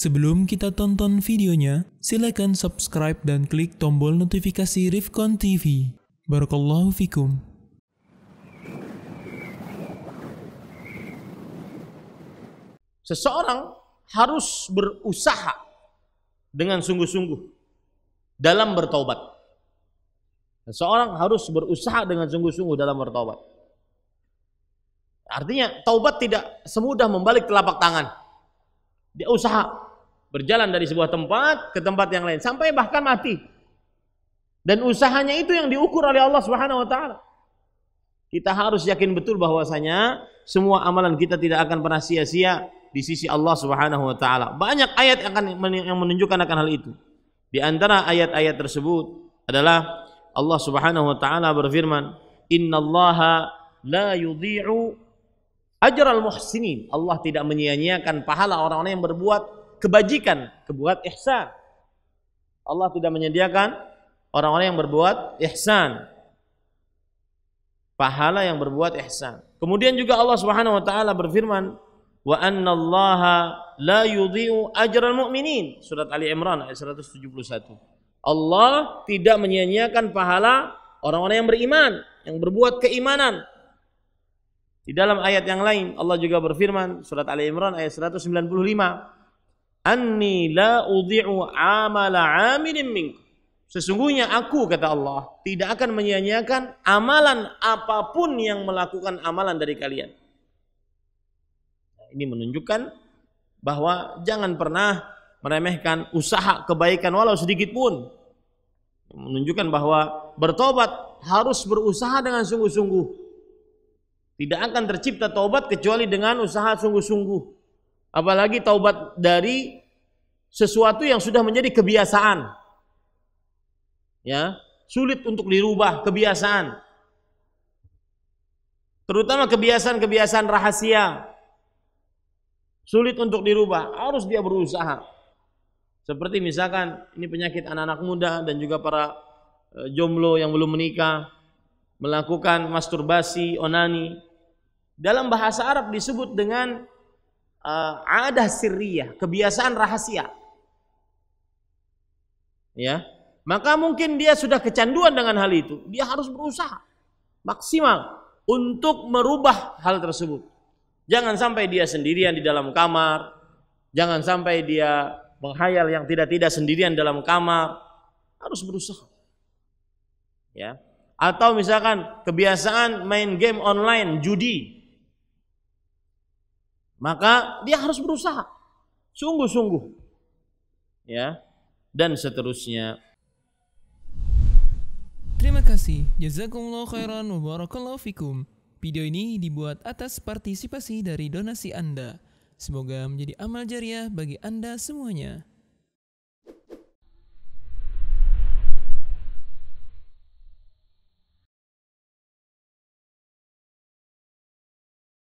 Sebelum kita tonton videonya, silakan subscribe dan klik tombol notifikasi Rifkon TV. Barakallahu fikum. Seseorang harus berusaha dengan sungguh-sungguh dalam bertobat. Seseorang harus berusaha dengan sungguh-sungguh dalam bertobat. Artinya taubat tidak semudah membalik telapak tangan. Dia usaha berjalan dari sebuah tempat ke tempat yang lain sampai bahkan mati. Dan usahanya itu yang diukur oleh Allah Subhanahu wa taala. Kita harus yakin betul bahwasanya semua amalan kita tidak akan pernah sia-sia di sisi Allah Subhanahu wa taala. Banyak ayat akan yang menunjukkan akan hal itu. Di antara ayat-ayat tersebut adalah Allah Subhanahu wa taala berfirman, "Innallaha la yudhi'u ajral muhsinin." Allah tidak menyia-nyiakan pahala orang-orang yang berbuat kebajikan, kebuat ihsan. Allah tidak menyediakan orang-orang yang berbuat ihsan. Pahala yang berbuat ihsan. Kemudian juga Allah Subhanahu wa taala berfirman, "Wa annallaha la yudhi'u ajral mu'minin." Surat Ali Imran ayat 171. Allah tidak menyia-nyiakan pahala orang-orang yang beriman, yang berbuat keimanan. Di dalam ayat yang lain Allah juga berfirman surat Ali Imran ayat 195 anni la udhi'u amala amilin minkum. Sesungguhnya aku kata Allah tidak akan menyanyiakan amalan apapun yang melakukan amalan dari kalian. Ini menunjukkan bahwa jangan pernah meremehkan usaha kebaikan walau sedikit pun. Menunjukkan bahwa bertobat harus berusaha dengan sungguh-sungguh. Tidak akan tercipta tobat kecuali dengan usaha sungguh-sungguh. Apalagi taubat dari sesuatu yang sudah menjadi kebiasaan. Ya, sulit untuk dirubah kebiasaan. Terutama kebiasaan-kebiasaan rahasia. Sulit untuk dirubah, harus dia berusaha. Seperti misalkan ini penyakit anak-anak muda dan juga para eh, jomblo yang belum menikah melakukan masturbasi, onani. Dalam bahasa Arab disebut dengan uh, eh, adah sirriyah, kebiasaan rahasia. Ya. Maka mungkin dia sudah kecanduan dengan hal itu. Dia harus berusaha maksimal untuk merubah hal tersebut. Jangan sampai dia sendirian di dalam kamar. Jangan sampai dia menghayal yang tidak-tidak sendirian dalam kamar. Harus berusaha. Ya. Atau misalkan kebiasaan main game online, judi. Maka dia harus berusaha sungguh-sungguh. Ya. Dan seterusnya. Terima kasih. Jazakumullah khairan wa barakallahu fikum. Video ini dibuat atas partisipasi dari donasi Anda. Semoga menjadi amal jariah bagi Anda semuanya.